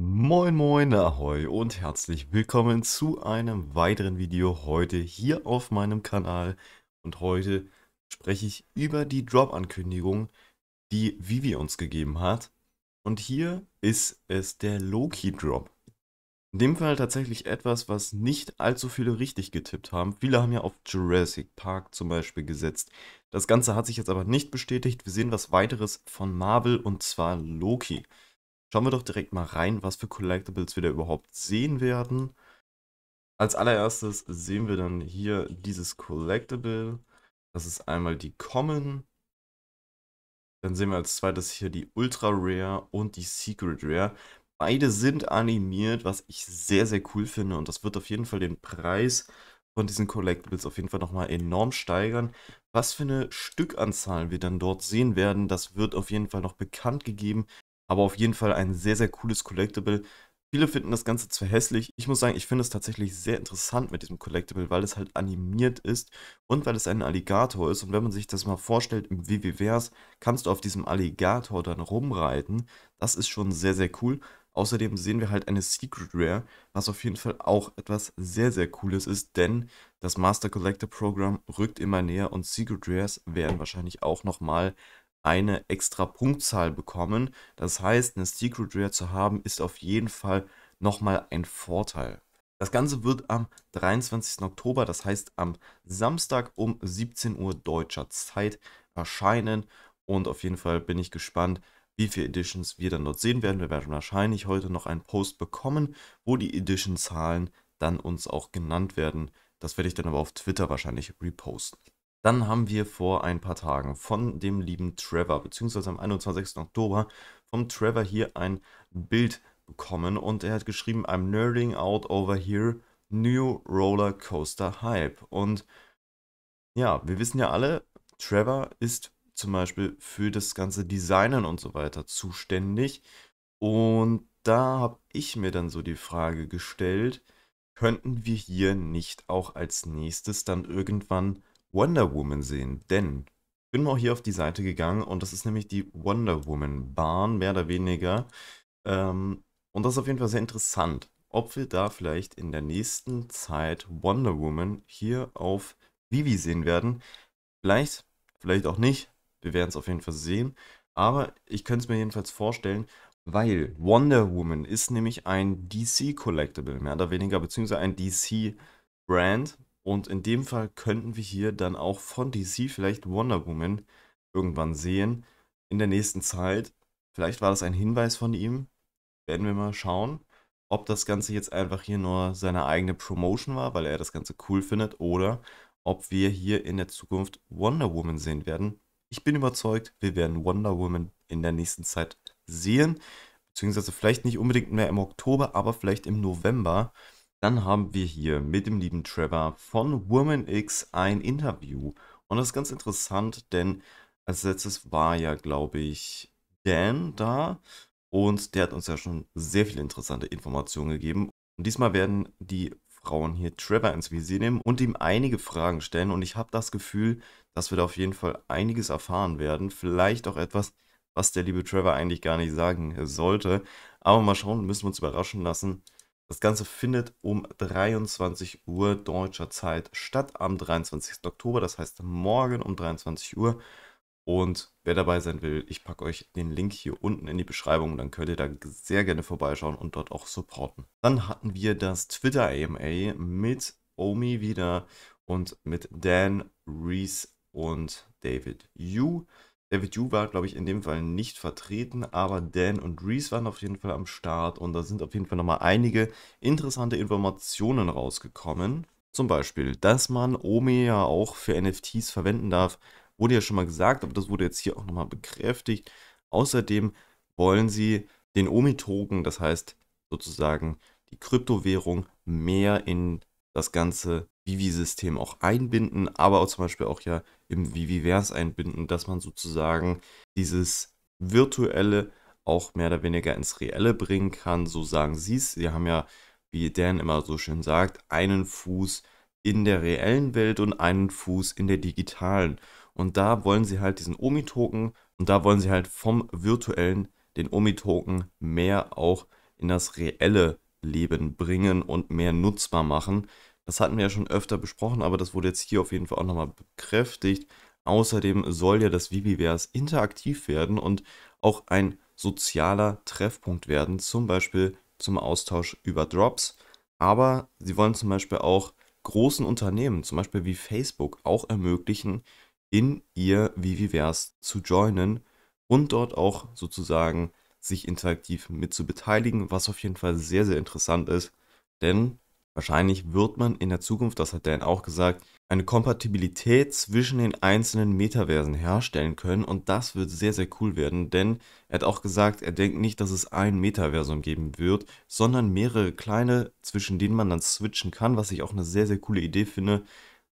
Moin moin ahoi und herzlich willkommen zu einem weiteren Video heute hier auf meinem Kanal und heute spreche ich über die Drop-Ankündigung, die Vivi uns gegeben hat und hier ist es der Loki-Drop. In dem Fall tatsächlich etwas, was nicht allzu viele richtig getippt haben. Viele haben ja auf Jurassic Park zum Beispiel gesetzt. Das Ganze hat sich jetzt aber nicht bestätigt. Wir sehen was weiteres von Marvel und zwar Loki. Schauen wir doch direkt mal rein, was für Collectibles wir da überhaupt sehen werden. Als allererstes sehen wir dann hier dieses Collectible. Das ist einmal die Common. Dann sehen wir als zweites hier die Ultra Rare und die Secret Rare. Beide sind animiert, was ich sehr, sehr cool finde. Und das wird auf jeden Fall den Preis von diesen Collectibles auf jeden Fall nochmal enorm steigern. Was für eine Stückanzahl wir dann dort sehen werden, das wird auf jeden Fall noch bekannt gegeben. Aber auf jeden Fall ein sehr, sehr cooles Collectible. Viele finden das Ganze zu hässlich. Ich muss sagen, ich finde es tatsächlich sehr interessant mit diesem Collectible, weil es halt animiert ist und weil es ein Alligator ist. Und wenn man sich das mal vorstellt, im WWWs kannst du auf diesem Alligator dann rumreiten. Das ist schon sehr, sehr cool. Außerdem sehen wir halt eine Secret Rare, was auf jeden Fall auch etwas sehr, sehr Cooles ist, denn das Master Collector Program rückt immer näher und Secret Rares werden wahrscheinlich auch nochmal eine extra Punktzahl bekommen. Das heißt, eine Secret Rare zu haben, ist auf jeden Fall nochmal ein Vorteil. Das Ganze wird am 23. Oktober, das heißt am Samstag um 17 Uhr deutscher Zeit erscheinen. Und auf jeden Fall bin ich gespannt, wie viele Editions wir dann dort sehen werden. Wir werden wahrscheinlich heute noch einen Post bekommen, wo die Edition-Zahlen dann uns auch genannt werden. Das werde ich dann aber auf Twitter wahrscheinlich reposten. Dann haben wir vor ein paar Tagen von dem lieben Trevor, beziehungsweise am 21. Oktober, vom Trevor hier ein Bild bekommen und er hat geschrieben, I'm nerding out over here, new roller coaster hype. Und ja, wir wissen ja alle, Trevor ist zum Beispiel für das ganze Designen und so weiter zuständig. Und da habe ich mir dann so die Frage gestellt, könnten wir hier nicht auch als nächstes dann irgendwann Wonder Woman sehen, denn ich bin mal hier auf die Seite gegangen und das ist nämlich die Wonder Woman Bahn, mehr oder weniger. Ähm, und das ist auf jeden Fall sehr interessant, ob wir da vielleicht in der nächsten Zeit Wonder Woman hier auf Vivi sehen werden. Vielleicht, vielleicht auch nicht. Wir werden es auf jeden Fall sehen. Aber ich könnte es mir jedenfalls vorstellen, weil Wonder Woman ist nämlich ein DC-Collectible, mehr oder weniger, beziehungsweise ein DC-Brand. Und in dem Fall könnten wir hier dann auch von DC vielleicht Wonder Woman irgendwann sehen. In der nächsten Zeit. Vielleicht war das ein Hinweis von ihm. Werden wir mal schauen, ob das Ganze jetzt einfach hier nur seine eigene Promotion war, weil er das Ganze cool findet, oder ob wir hier in der Zukunft Wonder Woman sehen werden. Ich bin überzeugt, wir werden Wonder Woman in der nächsten Zeit sehen. Beziehungsweise vielleicht nicht unbedingt mehr im Oktober, aber vielleicht im November. Dann haben wir hier mit dem lieben Trevor von Woman X ein Interview. Und das ist ganz interessant, denn als letztes war ja, glaube ich, Dan da. Und der hat uns ja schon sehr viele interessante Informationen gegeben. Und diesmal werden die Frauen hier Trevor ins Visier nehmen und ihm einige Fragen stellen. Und ich habe das Gefühl, dass wir da auf jeden Fall einiges erfahren werden. Vielleicht auch etwas, was der liebe Trevor eigentlich gar nicht sagen sollte. Aber mal schauen, müssen wir uns überraschen lassen. Das Ganze findet um 23 Uhr deutscher Zeit statt am 23. Oktober, das heißt morgen um 23 Uhr. Und wer dabei sein will, ich packe euch den Link hier unten in die Beschreibung, dann könnt ihr da sehr gerne vorbeischauen und dort auch supporten. Dann hatten wir das Twitter AMA mit Omi wieder und mit Dan, Reese und David Yu. David Yu war, glaube ich, in dem Fall nicht vertreten, aber Dan und Reese waren auf jeden Fall am Start und da sind auf jeden Fall nochmal einige interessante Informationen rausgekommen. Zum Beispiel, dass man Omi ja auch für NFTs verwenden darf, wurde ja schon mal gesagt, aber das wurde jetzt hier auch nochmal bekräftigt. Außerdem wollen sie den Omi-Token, das heißt sozusagen die Kryptowährung, mehr in das ganze Vivi-System auch einbinden, aber auch zum Beispiel auch ja im Viviverse einbinden, dass man sozusagen dieses virtuelle auch mehr oder weniger ins Reelle bringen kann. So sagen sie es. Sie haben ja, wie Dan immer so schön sagt, einen Fuß in der reellen Welt und einen Fuß in der digitalen. Und da wollen sie halt diesen Omi-Token und da wollen sie halt vom virtuellen den Omi-Token mehr auch in das reelle Leben bringen und mehr nutzbar machen. Das hatten wir ja schon öfter besprochen, aber das wurde jetzt hier auf jeden Fall auch nochmal bekräftigt. Außerdem soll ja das Viviverse interaktiv werden und auch ein sozialer Treffpunkt werden, zum Beispiel zum Austausch über Drops. Aber sie wollen zum Beispiel auch großen Unternehmen, zum Beispiel wie Facebook, auch ermöglichen, in ihr Viviverse zu joinen und dort auch sozusagen sich interaktiv mit zu beteiligen, was auf jeden Fall sehr, sehr interessant ist. Denn Wahrscheinlich wird man in der Zukunft, das hat Dan auch gesagt, eine Kompatibilität zwischen den einzelnen Metaversen herstellen können und das wird sehr, sehr cool werden, denn er hat auch gesagt, er denkt nicht, dass es ein Metaversum geben wird, sondern mehrere kleine, zwischen denen man dann switchen kann, was ich auch eine sehr, sehr coole Idee finde.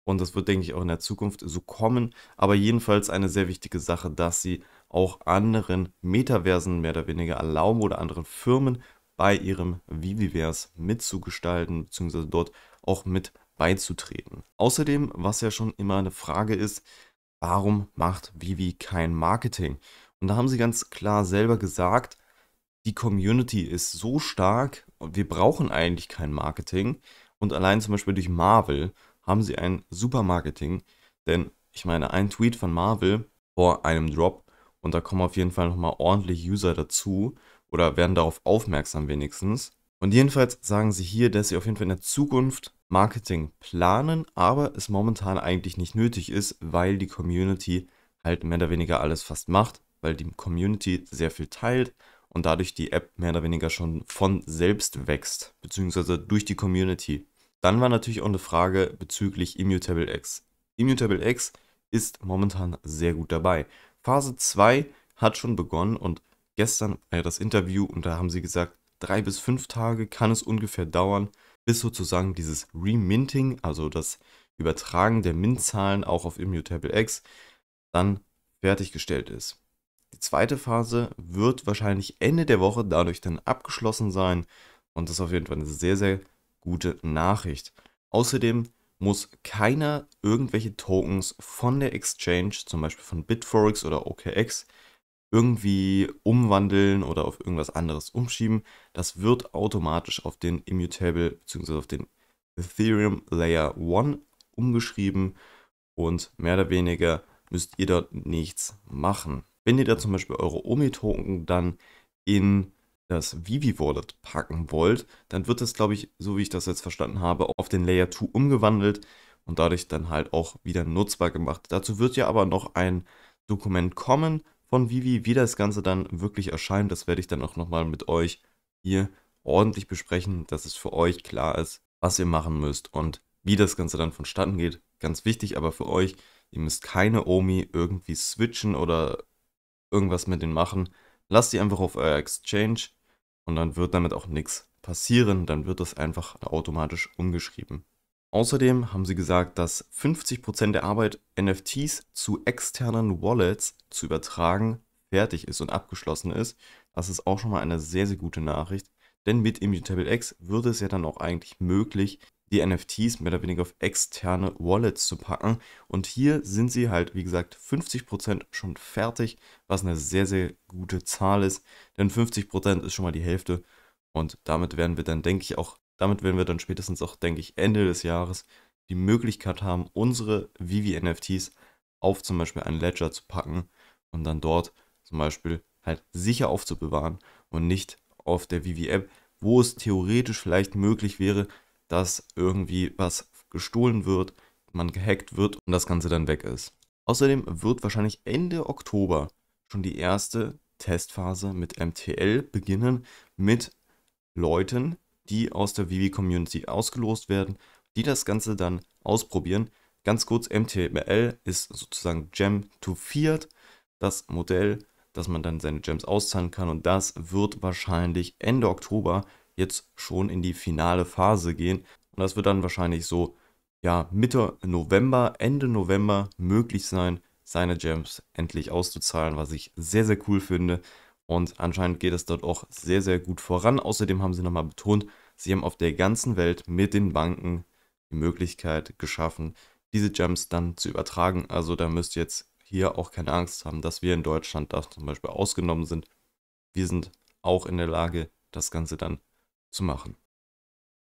Und das wird, denke ich, auch in der Zukunft so kommen. Aber jedenfalls eine sehr wichtige Sache, dass sie auch anderen Metaversen mehr oder weniger erlauben oder anderen Firmen bei ihrem Viviverse mitzugestalten bzw. dort auch mit beizutreten. Außerdem, was ja schon immer eine Frage ist, warum macht Vivi kein Marketing? Und da haben sie ganz klar selber gesagt, die Community ist so stark wir brauchen eigentlich kein Marketing. Und allein zum Beispiel durch Marvel haben sie ein super Marketing, denn ich meine, ein Tweet von Marvel vor einem Drop und da kommen auf jeden Fall nochmal ordentlich User dazu oder werden darauf aufmerksam wenigstens. Und jedenfalls sagen sie hier, dass sie auf jeden Fall in der Zukunft Marketing planen, aber es momentan eigentlich nicht nötig ist, weil die Community halt mehr oder weniger alles fast macht, weil die Community sehr viel teilt und dadurch die App mehr oder weniger schon von selbst wächst, beziehungsweise durch die Community. Dann war natürlich auch eine Frage bezüglich Immutable X. Immutable X ist momentan sehr gut dabei. Phase 2 hat schon begonnen und gestern war äh, das Interview und da haben sie gesagt, drei bis fünf Tage kann es ungefähr dauern, bis sozusagen dieses Reminting, also das Übertragen der Mintzahlen auch auf Immutable X, dann fertiggestellt ist. Die zweite Phase wird wahrscheinlich Ende der Woche dadurch dann abgeschlossen sein und das ist auf jeden Fall eine sehr, sehr gute Nachricht. Außerdem muss keiner irgendwelche Tokens von der Exchange, zum Beispiel von Bitforex oder OKX, irgendwie umwandeln oder auf irgendwas anderes umschieben. Das wird automatisch auf den Immutable bzw. auf den Ethereum Layer 1 umgeschrieben und mehr oder weniger müsst ihr dort nichts machen. Wenn ihr da zum Beispiel eure OMI-Token dann in das Vivi Wallet packen wollt, dann wird das, glaube ich, so wie ich das jetzt verstanden habe, auf den Layer 2 umgewandelt und dadurch dann halt auch wieder nutzbar gemacht. Dazu wird ja aber noch ein Dokument kommen, von Vivi. Wie das Ganze dann wirklich erscheint, das werde ich dann auch nochmal mit euch hier ordentlich besprechen, dass es für euch klar ist, was ihr machen müsst und wie das Ganze dann vonstatten geht. Ganz wichtig aber für euch, ihr müsst keine Omi irgendwie switchen oder irgendwas mit denen machen. Lasst die einfach auf euer Exchange und dann wird damit auch nichts passieren. Dann wird das einfach automatisch umgeschrieben. Außerdem haben sie gesagt, dass 50% der Arbeit, NFTs zu externen Wallets zu übertragen, fertig ist und abgeschlossen ist. Das ist auch schon mal eine sehr, sehr gute Nachricht. Denn mit Immutable X würde es ja dann auch eigentlich möglich, die NFTs mehr oder weniger auf externe Wallets zu packen. Und hier sind sie halt, wie gesagt, 50% schon fertig, was eine sehr, sehr gute Zahl ist. Denn 50% ist schon mal die Hälfte. Und damit werden wir dann, denke ich, auch damit werden wir dann spätestens auch, denke ich, Ende des Jahres die Möglichkeit haben, unsere Vivi-NFTs auf zum Beispiel einen Ledger zu packen und dann dort zum Beispiel halt sicher aufzubewahren und nicht auf der Vivi-App, wo es theoretisch vielleicht möglich wäre, dass irgendwie was gestohlen wird, man gehackt wird und das Ganze dann weg ist. Außerdem wird wahrscheinlich Ende Oktober schon die erste Testphase mit MTL beginnen mit Leuten, die aus der Vivi-Community ausgelost werden, die das Ganze dann ausprobieren. Ganz kurz, MTML ist sozusagen Gem to Fiat, das Modell, dass man dann seine Gems auszahlen kann und das wird wahrscheinlich Ende Oktober jetzt schon in die finale Phase gehen und das wird dann wahrscheinlich so ja Mitte November, Ende November möglich sein, seine Gems endlich auszuzahlen, was ich sehr sehr cool finde. Und anscheinend geht es dort auch sehr, sehr gut voran. Außerdem haben sie nochmal betont, sie haben auf der ganzen Welt mit den Banken die Möglichkeit geschaffen, diese Gems dann zu übertragen. Also da müsst ihr jetzt hier auch keine Angst haben, dass wir in Deutschland da zum Beispiel ausgenommen sind. Wir sind auch in der Lage, das Ganze dann zu machen.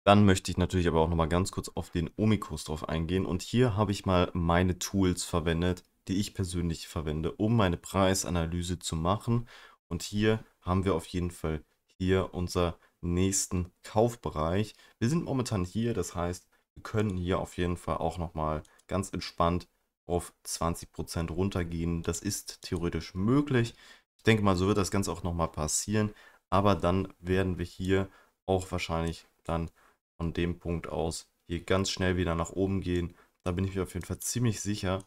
Dann möchte ich natürlich aber auch nochmal ganz kurz auf den Omikos drauf eingehen. Und hier habe ich mal meine Tools verwendet, die ich persönlich verwende, um meine Preisanalyse zu machen und hier haben wir auf jeden Fall hier unser nächsten Kaufbereich. Wir sind momentan hier, das heißt, wir können hier auf jeden Fall auch nochmal ganz entspannt auf 20% runtergehen. Das ist theoretisch möglich. Ich denke mal, so wird das Ganze auch nochmal passieren. Aber dann werden wir hier auch wahrscheinlich dann von dem Punkt aus hier ganz schnell wieder nach oben gehen. Da bin ich mir auf jeden Fall ziemlich sicher.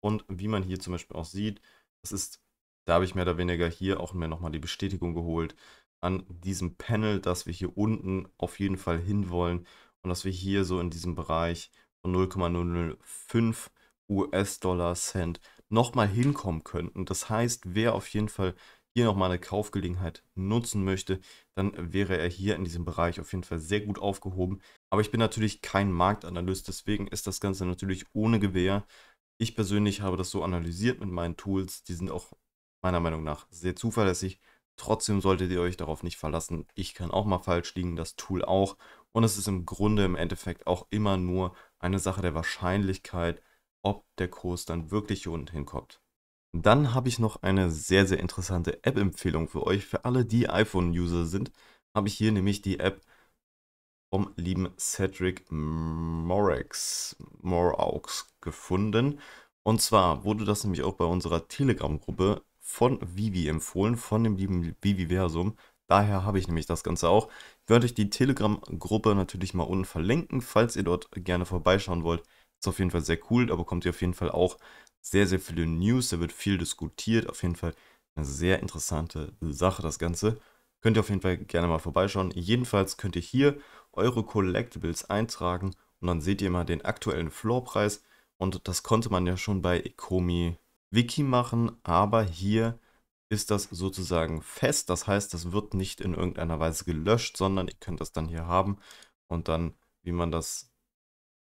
Und wie man hier zum Beispiel auch sieht, das ist da habe ich mehr oder weniger hier auch mir nochmal die Bestätigung geholt an diesem Panel, dass wir hier unten auf jeden Fall hinwollen und dass wir hier so in diesem Bereich von 0,005 US-Dollar Cent nochmal hinkommen könnten. Das heißt, wer auf jeden Fall hier nochmal eine Kaufgelegenheit nutzen möchte, dann wäre er hier in diesem Bereich auf jeden Fall sehr gut aufgehoben. Aber ich bin natürlich kein Marktanalyst, deswegen ist das Ganze natürlich ohne Gewähr. Ich persönlich habe das so analysiert mit meinen Tools, die sind auch meiner Meinung nach sehr zuverlässig. Trotzdem solltet ihr euch darauf nicht verlassen. Ich kann auch mal falsch liegen, das Tool auch. Und es ist im Grunde im Endeffekt auch immer nur eine Sache der Wahrscheinlichkeit, ob der Kurs dann wirklich hier unten hinkommt. Dann habe ich noch eine sehr, sehr interessante App-Empfehlung für euch. Für alle, die iPhone-User sind, habe ich hier nämlich die App vom lieben Cedric Morax, Moraux gefunden. Und zwar wurde das nämlich auch bei unserer Telegram-Gruppe von Vivi empfohlen, von dem lieben Viviversum. Daher habe ich nämlich das Ganze auch. Ich werde euch die Telegram-Gruppe natürlich mal unten verlinken, falls ihr dort gerne vorbeischauen wollt. Ist auf jeden Fall sehr cool, da bekommt ihr auf jeden Fall auch sehr, sehr viele News, da wird viel diskutiert. Auf jeden Fall eine sehr interessante Sache, das Ganze. Könnt ihr auf jeden Fall gerne mal vorbeischauen. Jedenfalls könnt ihr hier eure Collectibles eintragen und dann seht ihr mal den aktuellen Floorpreis. Und das konnte man ja schon bei Ekomi Wiki machen, aber hier ist das sozusagen fest. Das heißt, das wird nicht in irgendeiner Weise gelöscht, sondern ihr könnt das dann hier haben und dann, wie man das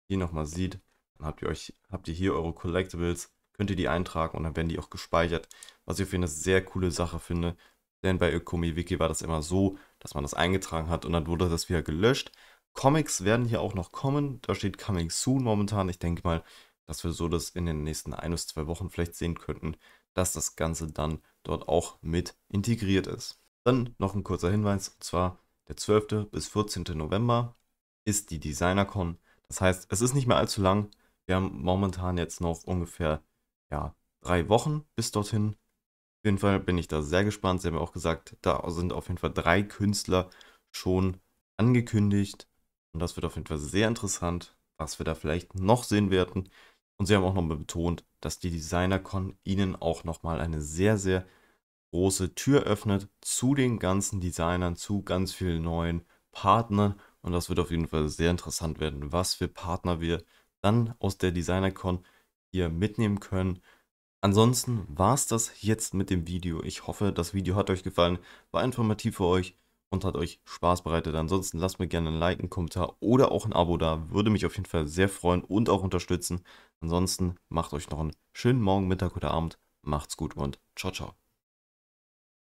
hier nochmal sieht, dann habt ihr euch, habt ihr hier eure Collectibles, könnt ihr die eintragen und dann werden die auch gespeichert. Was ich auf jeden Fall eine sehr coole Sache finde, denn bei Ökomi Wiki war das immer so, dass man das eingetragen hat und dann wurde das wieder gelöscht. Comics werden hier auch noch kommen, da steht Coming Soon momentan. Ich denke mal, dass wir so das in den nächsten ein bis zwei Wochen vielleicht sehen könnten, dass das Ganze dann dort auch mit integriert ist. Dann noch ein kurzer Hinweis, und zwar der 12. bis 14. November ist die DesignerCon. Das heißt, es ist nicht mehr allzu lang. Wir haben momentan jetzt noch ungefähr ja, drei Wochen bis dorthin. Auf jeden Fall bin ich da sehr gespannt. Sie haben ja auch gesagt, da sind auf jeden Fall drei Künstler schon angekündigt. Und das wird auf jeden Fall sehr interessant, was wir da vielleicht noch sehen werden. Und sie haben auch nochmal betont, dass die DesignerCon ihnen auch nochmal eine sehr, sehr große Tür öffnet zu den ganzen Designern, zu ganz vielen neuen Partnern. Und das wird auf jeden Fall sehr interessant werden, was für Partner wir dann aus der DesignerCon hier mitnehmen können. Ansonsten war es das jetzt mit dem Video. Ich hoffe, das Video hat euch gefallen, war informativ für euch und hat euch Spaß bereitet. Ansonsten lasst mir gerne ein Like, einen Kommentar oder auch ein Abo da. Würde mich auf jeden Fall sehr freuen und auch unterstützen. Ansonsten macht euch noch einen schönen Morgen, Mittag oder Abend. Macht's gut und ciao, ciao.